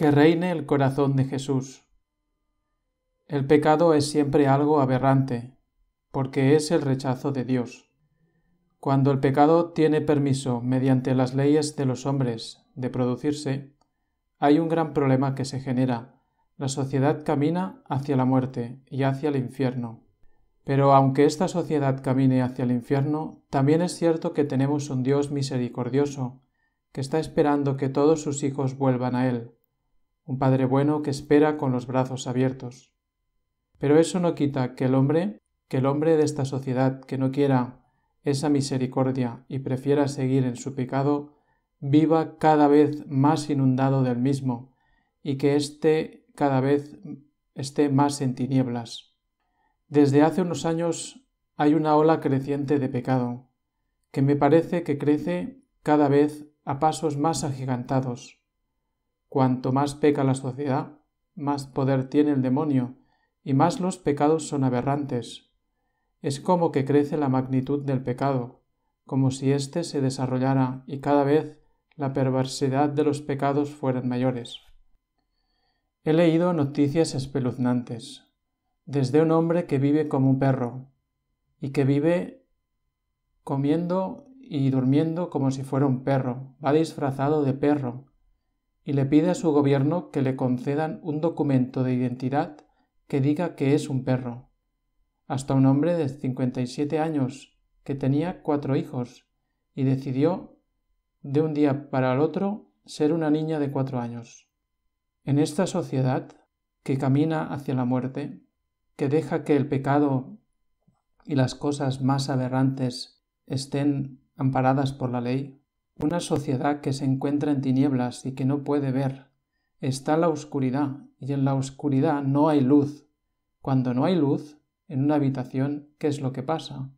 que reine el corazón de Jesús. El pecado es siempre algo aberrante, porque es el rechazo de Dios. Cuando el pecado tiene permiso mediante las leyes de los hombres de producirse, hay un gran problema que se genera. La sociedad camina hacia la muerte y hacia el infierno. Pero aunque esta sociedad camine hacia el infierno, también es cierto que tenemos un Dios misericordioso, que está esperando que todos sus hijos vuelvan a Él, un Padre bueno que espera con los brazos abiertos. Pero eso no quita que el hombre, que el hombre de esta sociedad que no quiera esa misericordia y prefiera seguir en su pecado, viva cada vez más inundado del mismo y que éste cada vez esté más en tinieblas. Desde hace unos años hay una ola creciente de pecado, que me parece que crece cada vez a pasos más agigantados Cuanto más peca la sociedad, más poder tiene el demonio, y más los pecados son aberrantes. Es como que crece la magnitud del pecado, como si éste se desarrollara y cada vez la perversidad de los pecados fueran mayores. He leído noticias espeluznantes, desde un hombre que vive como un perro, y que vive comiendo y durmiendo como si fuera un perro, va disfrazado de perro, y le pide a su gobierno que le concedan un documento de identidad que diga que es un perro. Hasta un hombre de 57 años, que tenía cuatro hijos, y decidió, de un día para el otro, ser una niña de cuatro años. En esta sociedad, que camina hacia la muerte, que deja que el pecado y las cosas más aberrantes estén amparadas por la ley, una sociedad que se encuentra en tinieblas y que no puede ver. Está la oscuridad, y en la oscuridad no hay luz. Cuando no hay luz, en una habitación, ¿qué es lo que pasa?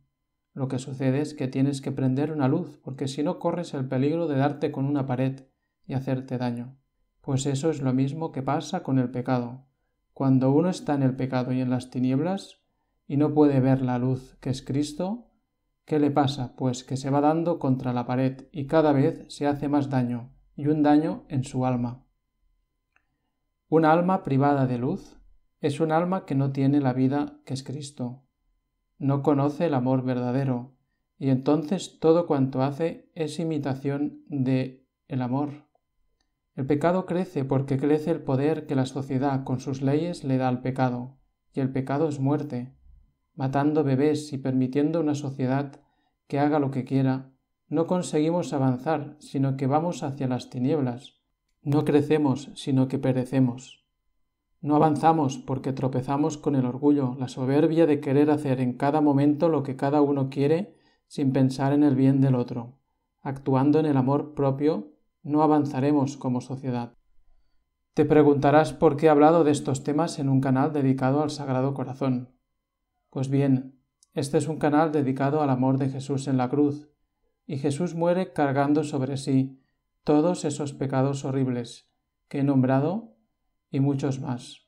Lo que sucede es que tienes que prender una luz, porque si no corres el peligro de darte con una pared y hacerte daño. Pues eso es lo mismo que pasa con el pecado. Cuando uno está en el pecado y en las tinieblas, y no puede ver la luz que es Cristo, ¿Qué le pasa? Pues que se va dando contra la pared y cada vez se hace más daño, y un daño en su alma. ¿Un alma privada de luz es un alma que no tiene la vida que es Cristo. No conoce el amor verdadero, y entonces todo cuanto hace es imitación de el amor. El pecado crece porque crece el poder que la sociedad con sus leyes le da al pecado, y el pecado es muerte, matando bebés y permitiendo una sociedad que haga lo que quiera, no conseguimos avanzar, sino que vamos hacia las tinieblas. No crecemos, sino que perecemos. No avanzamos porque tropezamos con el orgullo, la soberbia de querer hacer en cada momento lo que cada uno quiere sin pensar en el bien del otro. Actuando en el amor propio, no avanzaremos como sociedad. Te preguntarás por qué he hablado de estos temas en un canal dedicado al Sagrado Corazón. Pues bien, este es un canal dedicado al amor de Jesús en la cruz, y Jesús muere cargando sobre sí todos esos pecados horribles que he nombrado y muchos más.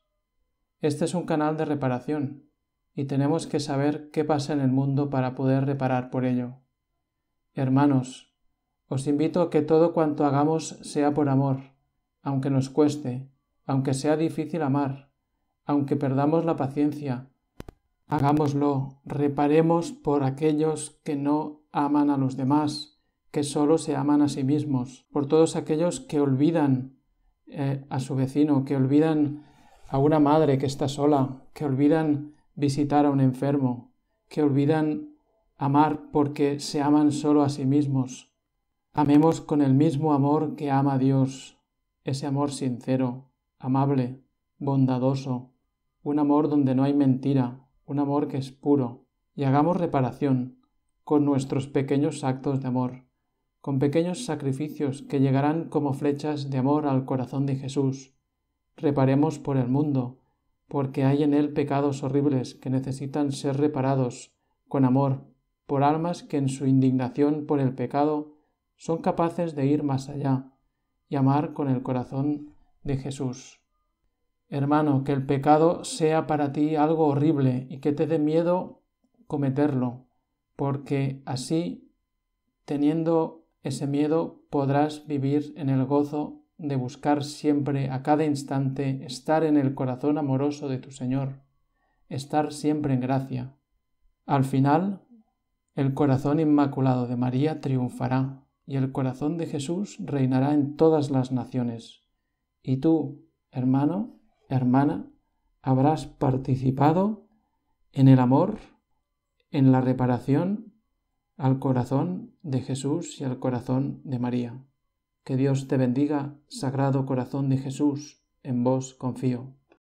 Este es un canal de reparación, y tenemos que saber qué pasa en el mundo para poder reparar por ello. Hermanos, os invito a que todo cuanto hagamos sea por amor, aunque nos cueste, aunque sea difícil amar, aunque perdamos la paciencia, Hagámoslo, reparemos por aquellos que no aman a los demás, que solo se aman a sí mismos, por todos aquellos que olvidan eh, a su vecino, que olvidan a una madre que está sola, que olvidan visitar a un enfermo, que olvidan amar porque se aman solo a sí mismos. Amemos con el mismo amor que ama Dios, ese amor sincero, amable, bondadoso, un amor donde no hay mentira, un amor que es puro, y hagamos reparación con nuestros pequeños actos de amor, con pequeños sacrificios que llegarán como flechas de amor al corazón de Jesús. Reparemos por el mundo, porque hay en él pecados horribles que necesitan ser reparados con amor por almas que en su indignación por el pecado son capaces de ir más allá y amar con el corazón de Jesús. Hermano, que el pecado sea para ti algo horrible y que te dé miedo cometerlo, porque así, teniendo ese miedo, podrás vivir en el gozo de buscar siempre, a cada instante, estar en el corazón amoroso de tu Señor, estar siempre en gracia. Al final, el corazón inmaculado de María triunfará, y el corazón de Jesús reinará en todas las naciones. Y tú, hermano, hermana, habrás participado en el amor, en la reparación al corazón de Jesús y al corazón de María. Que Dios te bendiga, Sagrado Corazón de Jesús, en vos confío.